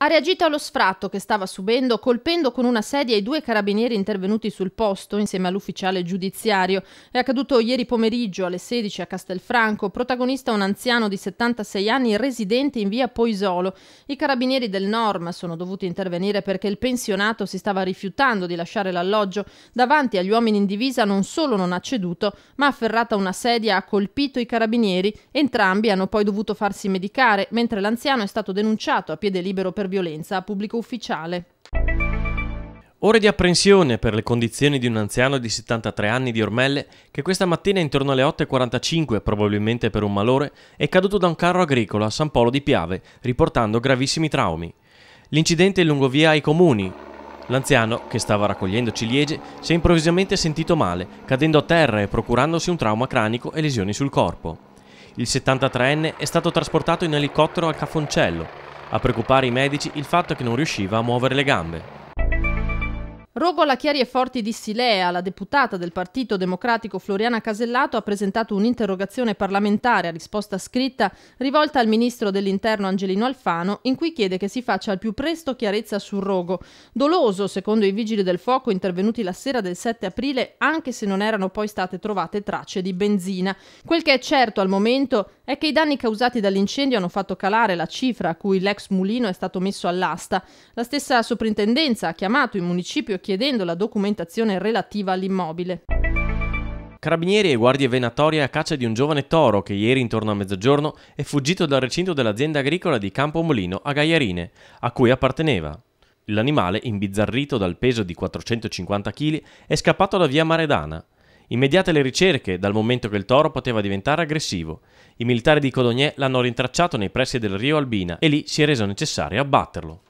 ha reagito allo sfratto che stava subendo colpendo con una sedia i due carabinieri intervenuti sul posto insieme all'ufficiale giudiziario. È accaduto ieri pomeriggio alle 16 a Castelfranco, protagonista un anziano di 76 anni residente in via Poisolo. I carabinieri del Norm sono dovuti intervenire perché il pensionato si stava rifiutando di lasciare l'alloggio. Davanti agli uomini in divisa non solo non ha ceduto, ma afferrata una sedia ha colpito i carabinieri. Entrambi hanno poi dovuto farsi medicare, mentre l'anziano è stato denunciato a piede libero per per violenza a pubblico ufficiale. Ore di apprensione per le condizioni di un anziano di 73 anni di Ormelle che questa mattina intorno alle 8.45, probabilmente per un malore, è caduto da un carro agricolo a San Polo di Piave, riportando gravissimi traumi. L'incidente è lungo via ai comuni. L'anziano, che stava raccogliendo ciliegie, si è improvvisamente sentito male, cadendo a terra e procurandosi un trauma cranico e lesioni sul corpo. Il 73enne è stato trasportato in elicottero al Caffoncello, a preoccupare i medici il fatto che non riusciva a muovere le gambe. Rogola Chiari e Forti di Silea, la deputata del Partito Democratico Floriana Casellato, ha presentato un'interrogazione parlamentare a risposta scritta rivolta al ministro dell'Interno Angelino Alfano, in cui chiede che si faccia al più presto chiarezza sul rogo, doloso secondo i vigili del fuoco intervenuti la sera del 7 aprile, anche se non erano poi state trovate tracce di benzina. Quel che è certo al momento è che i danni causati dall'incendio hanno fatto calare la cifra a cui l'ex mulino è stato messo all'asta. La stessa soprintendenza ha chiamato il municipio chiedendo la documentazione relativa all'immobile. Carabinieri e guardie venatorie a caccia di un giovane toro che ieri intorno a mezzogiorno è fuggito dal recinto dell'azienda agricola di Campo Molino a Gaiarine, a cui apparteneva. L'animale, imbizzarrito dal peso di 450 kg, è scappato da via Maredana. Immediate le ricerche, dal momento che il toro poteva diventare aggressivo. I militari di Codognè l'hanno rintracciato nei pressi del Rio Albina e lì si è reso necessario abbatterlo.